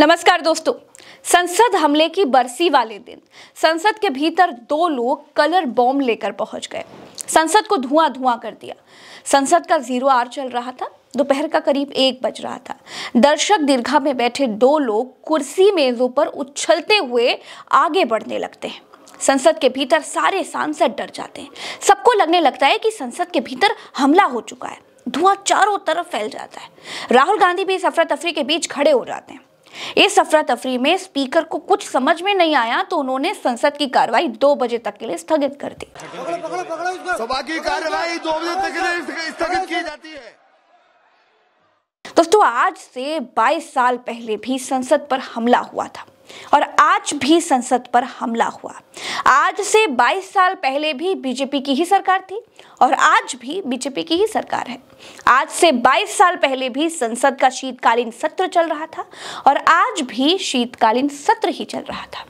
नमस्कार दोस्तों संसद हमले की बरसी वाले दिन संसद के भीतर दो लोग कलर बॉम्ब लेकर पहुंच गए संसद को धुआं धुआं कर दिया संसद का जीरो आर चल रहा था दोपहर का करीब एक बज रहा था दर्शक दीर्घा में बैठे दो लोग कुर्सी मेजों पर उछलते हुए आगे बढ़ने लगते हैं संसद के भीतर सारे सांसद डर जाते हैं सबको लगने लगता है कि संसद के भीतर हमला हो चुका है धुआं चारों तरफ फैल जाता है राहुल गांधी भी इस अफरा तफरी के बीच खड़े हो जाते हैं इस अफरा तफरी में स्पीकर को कुछ समझ में नहीं आया तो उन्होंने संसद की कार्रवाई दो बजे तक के लिए स्थगित कर दी सभा की कार्यवाही दो बजे तक स्थगित की जाती है दोस्तों आज से 22 साल पहले भी संसद पर हमला हुआ था और आज भी संसद पर हमला हुआ आज से 22 साल पहले भी बीजेपी की ही सरकार थी और आज भी बीजेपी की ही सरकार है आज से 22 साल पहले भी संसद का शीतकालीन सत्र चल रहा था और आज भी शीतकालीन सत्र ही चल रहा था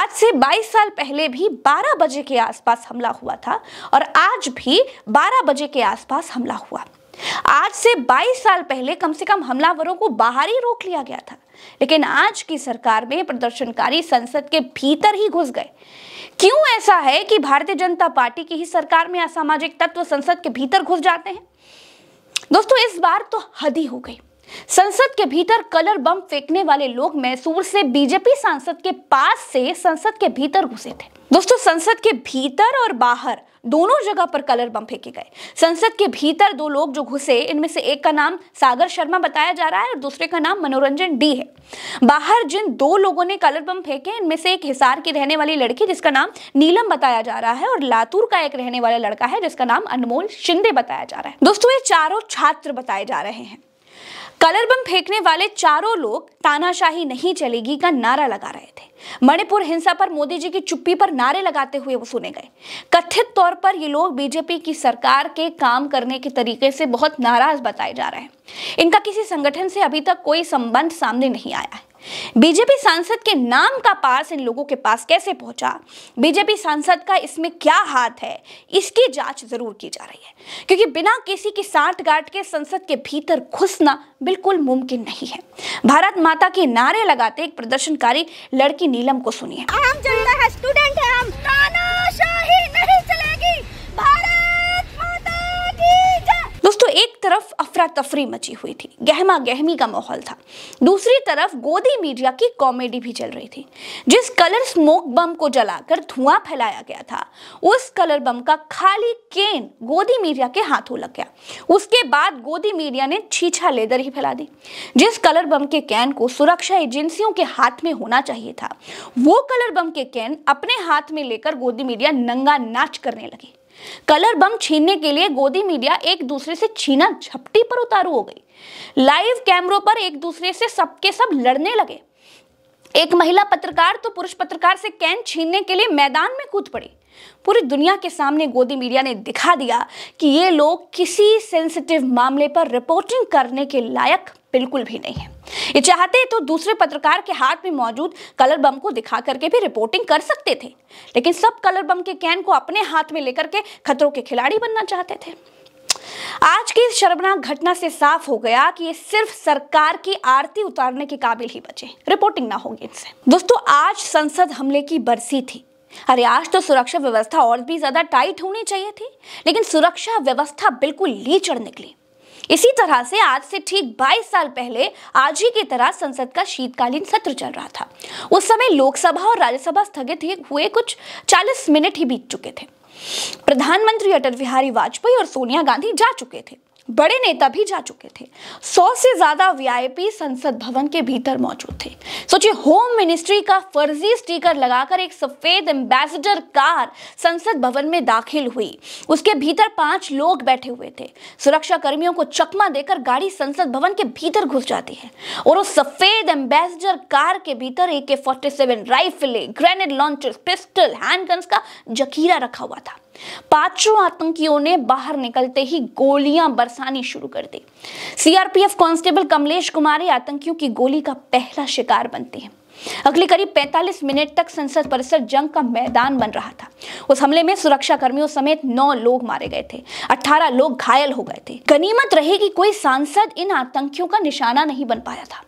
आज से 22 साल पहले भी 12 बजे के आसपास हमला हुआ था और आज भी 12 बजे के आसपास हमला हुआ आज से 22 साल पहले कम से कम हमलावरों को बाहर ही रोक लिया गया था लेकिन आज की सरकार में प्रदर्शनकारी संसद के भीतर ही घुस गए क्यों ऐसा है कि भारतीय जनता पार्टी की ही सरकार में असामाजिक तत्व संसद के भीतर घुस जाते हैं दोस्तों इस बार तो हद ही हो गई संसद के भीतर कलर बम फेंकने वाले लोग मैसूर से बीजेपी सांसद के पास से संसद के भीतर घुसे थे दोस्तों संसद के भीतर और बाहर दोनों जगह पर कलर बम फेंके गए संसद के भीतर दो लोग जो घुसे इनमें से एक का नाम सागर शर्मा बताया जा रहा है और दूसरे का नाम मनोरंजन डी है बाहर जिन दो लोगों ने कलर बम फेंके इनमें से एक हिसार की रहने वाली लड़की जिसका नाम नीलम बताया जा रहा है और लातूर का एक रहने वाला लड़का है जिसका नाम अनमोल शिंदे बताया जा रहा है दोस्तों ये चारों छात्र बताए जा रहे हैं कलर बम फेंकने वाले चारों लोग तानाशाही नहीं चलेगी का नारा लगा रहे थे मणिपुर हिंसा पर मोदी जी की चुप्पी पर नारे लगाते हुए वो सुने गए कथित तौर पर ये लोग बीजेपी की सरकार के काम करने के तरीके से बहुत नाराज बताए जा रहे हैं इनका किसी संगठन से अभी तक कोई संबंध सामने नहीं आया है बीजेपी सांसद के नाम का पास इन लोगों के पास कैसे पहुंचा बीजेपी सांसद का इसमें क्या हाथ है इसकी जांच जरूर की जा रही है क्योंकि बिना किसी की साठगांठ के संसद के भीतर घुसना बिल्कुल मुमकिन नहीं है भारत माता के नारे लगाते एक प्रदर्शनकारी लड़की नीलम को सुनिए हम जनता है स्टूडेंट है हम तरफ अफरा तफरी मची हुई थी गहमा गहमी का माहौल था दूसरी तरफ गोदी मीडिया की कॉमेडी भी चल रही थी जिस कलर स्मोक बम को जलाकर धुआं फैलाया गया था उस कलर बम का खाली केन गोदी मीडिया के हाथों लग गया उसके बाद गोदी मीडिया ने छीछा लेदर ही फैला दी जिस कलर बम के कैन को सुरक्षा एजेंसियों के हाथ में होना चाहिए था वो कलर बम के कैन अपने हाथ में लेकर गोदी मीडिया नंगा नाच करने लगी कलर बम छीनने के लिए गोदी मीडिया एक दूसरे से छीना झपटी पर उतारू हो गई लाइव कैमरों पर एक दूसरे से सबके सब लड़ने लगे एक महिला पत्रकार तो पुरुष पत्रकार से कैन छीनने के लिए मैदान में कूद पड़ी पूरी दुनिया के सामने गोदी मीडिया ने दिखा दिया कि ये लोग किसी सेंसिटिव मामले पर रिपोर्टिंग करने के लायक बिल्कुल भी नहीं है ये चाहते तो दूसरे पत्रकार के हाथ में मौजूद कलर बम को दिखा करके भी रिपोर्टिंग कर सकते थे लेकिन सब कलर बम के कैन को अपने हाथ में लेकर के खतरों के खिलाड़ी बनना चाहते थे आज की शर्मनाक घटना से साफ हो गया कि ये सिर्फ सरकार की आरती उतारने के काबिल ही बचे रिपोर्टिंग ना होगी इनसे दोस्तों आज संसद हमले की बरसी थी अरे आज तो सुरक्षा व्यवस्था और भी ज्यादा टाइट होनी चाहिए थी लेकिन सुरक्षा व्यवस्था बिल्कुल लीचड़ निकली इसी तरह से आज से ठीक 22 साल पहले आज ही की तरह संसद का शीतकालीन सत्र चल रहा था उस समय लोकसभा और राज्यसभा स्थगित हुए कुछ 40 मिनट ही बीत चुके थे प्रधानमंत्री अटल बिहारी वाजपेयी और सोनिया गांधी जा चुके थे बड़े नेता भी जा चुके थे सौ से ज्यादा वीआईपी संसद भवन के भीतर मौजूद थे सोचिए होम मिनिस्ट्री का फर्जी स्टिकर लगाकर एक सफेद एम्बेसडर कार संसद भवन में दाखिल हुई उसके भीतर पांच लोग बैठे हुए थे सुरक्षा कर्मियों को चकमा देकर गाड़ी संसद भवन के भीतर घुस जाती है और उस सफेद एम्बेसडर कार के भीतर ए के फोर्टी सेवन राइफलें ग्रेनेड लॉन्चर पिस्टल हैंडगन्स का जखीरा रखा हुआ था पांचों आतंकियों ने बाहर निकलते ही गोलियां बरसानी शुरू कर दी सीआरपीएफ कांस्टेबल कमलेश कुमारी आतंकियों की गोली का पहला शिकार बनते हैं अगले करीब 45 मिनट तक संसद परिसर जंग का मैदान बन रहा था उस हमले में सुरक्षा कर्मियों समेत 9 लोग मारे गए थे 18 लोग घायल हो गए थे गनीमत रहे कि कोई सांसद इन आतंकियों का निशाना नहीं बन पाया था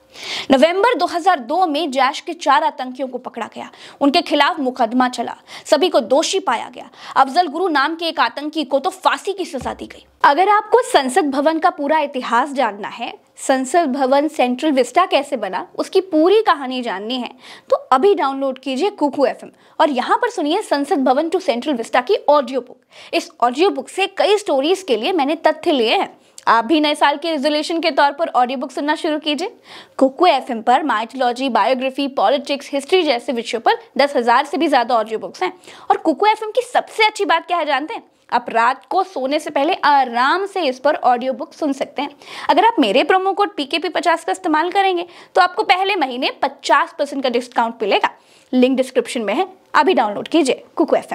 नवंबर 2002 में जैश के चार आतंकियों को पकड़ा गया उनके खिलाफ मुकदमा चला सभी को दोषी पाया गया अफजल गुरु नाम के एक आतंकी को तो फांसी की सजा दी गई अगर आपको संसद भवन का पूरा इतिहास जानना है संसद भवन सेंट्रल विस्टा कैसे बना उसकी पूरी कहानी जाननी है तो अभी डाउनलोड कीजिए कुकू एफ और यहाँ पर सुनिए Sansad Bhavan to central vista की ऑडियो बुक इस ऑडियो बुक से कई स्टोरीज के लिए मैंने तथ्य लिए हैं आप भी नए साल के रिजोल्यूशन के तौर पर ऑडियो बुक सुनना शुरू कीजिए कुकु एफ पर माइथोलॉजी बायोग्राफी पॉलिटिक्स हिस्ट्री जैसे विषयों पर दस हज़ार से भी ज़्यादा ऑडियो बुक्स हैं और कुकु एफ की सबसे अच्छी बात क्या है जानते हैं आप रात को सोने से पहले आराम से इस पर ऑडियो बुक सुन सकते हैं अगर आप मेरे promo code P K P पचास का इस्तेमाल करेंगे तो आपको पहले महीने पचास परसेंट का डिस्काउंट मिलेगा लिंक डिस्क्रिप्शन में है अभी डाउनलोड कीजिए कुकु एफ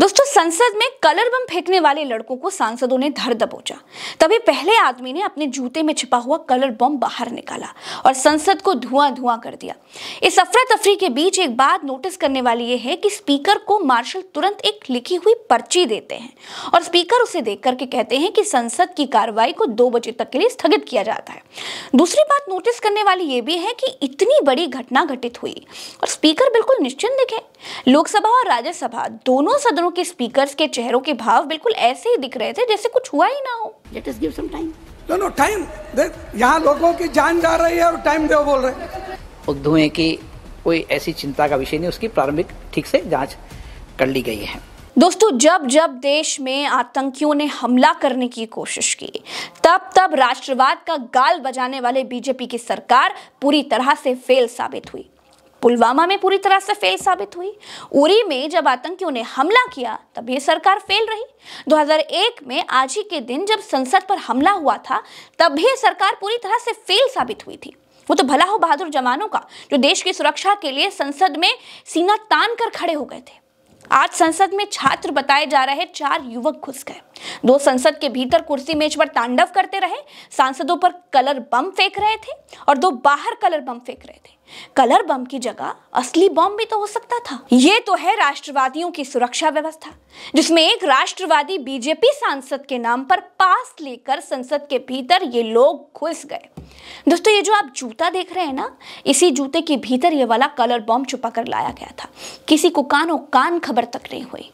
दोस्तों संसद में कलर बम फेंकने वाले लड़कों को सांसदों ने धर दबोचा तभी पहले आदमी ने अपने जूते में छिपा हुआ कलर बम बाहर निकाला और संसद को धुआं धुआं कर दिया इस अफरा तफरी के बीच एक बात नोटिस करने वाली ये है कि स्पीकर को मार्शल तुरंत एक लिखी हुई पर्ची देते हैं और स्पीकर उसे देख करके कहते हैं कि संसद की कार्रवाई को दो बजे तक के लिए स्थगित किया जाता है दूसरी बात नोटिस करने वाली ये भी है कि इतनी बड़ी घटना घटित हुई और स्पीकर बिल्कुल निश्चिंत दिखे लोग लोकसभा और राज्यसभा दोनों सदनों के स्पीकर के चेहरों के भाव बिल्कुल ऐसे ही दिख रहे थे जैसे कुछ हुआ ही ना हो let give some time no no time यहाँ लोगों की जान जा रही है और टाइम दो बोल रहे हैं की कोई ऐसी चिंता का विषय नहीं उसकी प्रारंभिक ठीक से जांच कर ली गई है दोस्तों जब जब देश में आतंकियों ने हमला करने की कोशिश की तब तब राष्ट्रवाद का गाल बजाने वाले बीजेपी की सरकार पूरी तरह से फेल साबित हुई पुलवामा में पूरी तरह से फेल साबित हुई उरी में जब आतंकियों ने हमला किया तब ये सरकार फेल रही 2001 में आज ही के दिन जब संसद पर हमला हुआ था तब भी सरकार पूरी तरह से फेल साबित हुई थी वो तो भला हो बहादुर जवानों का जो देश की सुरक्षा के लिए संसद में सीना तान कर खड़े हो गए थे आज संसद में छात्र बताए जा रहे चार युवक घुस गए दो संसद के भीतर कुर्सी मेज पर तांडव करते रहे सांसदों पर कलर बम फेंक रहे थे और दो बाहर कलर बम फेंक रहे थे कलर बम की जगह असली बम भी तो हो सकता था ये तो है राष्ट्रवादियों की सुरक्षा व्यवस्था जिसमें एक राष्ट्रवादी बीजेपी सांसद के नाम पर पास लेकर संसद के भीतर ये लोग घुस गए दोस्तों ये जो आप जूता देख रहे हैं ना इसी जूते के भीतर ये वाला कलर बम छुपा कर लाया गया था किसी को कानो कान खबर तक नहीं हुई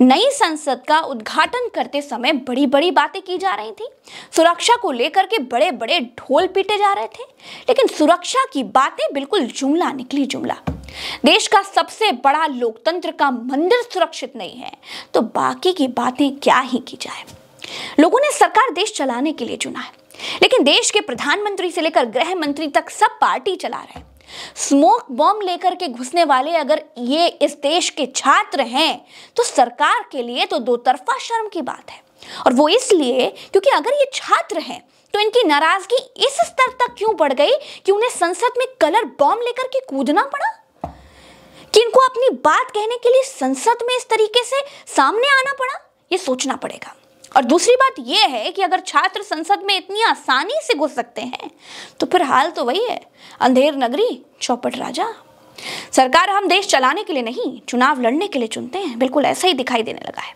नई संसद का उद्घाटन करते समय बड़ी बड़ी बातें की जा रही थी सुरक्षा को लेकर के बड़े बड़े ढोल पीटे जा रहे थे लेकिन सुरक्षा की बातें बिल्कुल बिल्कुल जुमला निकली जुमला देश का सबसे बड़ा लोकतंत्र का मंदिर सुरक्षित नहीं है तो बाकी की बातें क्या ही की जाए लोगों ने सरकार देश चलाने के लिए चुना है लेकिन देश के प्रधानमंत्री से लेकर गृह मंत्री तक सब पार्टी चला रहे हैं स्मोक बॉम्ब लेकर के घुसने वाले अगर ये इस देश के छात्र हैं तो सरकार के लिए तो दो तरफा शर्म की बात है और वो इसलिए क्योंकि अगर ये छात्र हैं तो इनकी नाराजगी इस स्तर तक क्यों बढ़ गई कि उन्हें संसद में कलर बॉम्ब लेकर के कूदना पड़ा कि इनको अपनी बात कहने के लिए संसद में इस तरीके से सामने आना पड़ा ये सोचना पड़ेगा और दूसरी बात यह है कि अगर छात्र संसद में इतनी आसानी से घुस सकते हैं तो फिर हाल तो वही है अंधेर नगरी चौपट राजा सरकार हम देश चलाने के लिए नहीं चुनाव लड़ने के लिए चुनते हैं बिल्कुल ऐसा ही दिखाई देने लगा है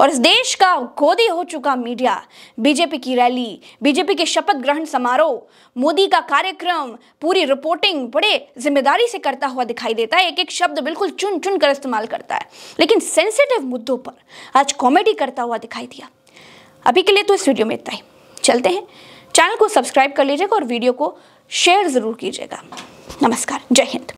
और इस देश का गोदी हो चुका मीडिया बीजेपी की रैली बीजेपी के शपथ ग्रहण समारोह मोदी का कार्यक्रम पूरी रिपोर्टिंग बड़े जिम्मेदारी से करता हुआ दिखाई देता है एक एक शब्द बिल्कुल चुन चुन कर इस्तेमाल करता है लेकिन सेंसिटिव मुद्दों पर आज कॉमेडी करता हुआ दिखाई दिया अभी के लिए तो इस वीडियो में इतना ही चलते हैं चैनल को सब्सक्राइब कर लीजिएगा और वीडियो को शेयर ज़रूर कीजिएगा नमस्कार जय हिंद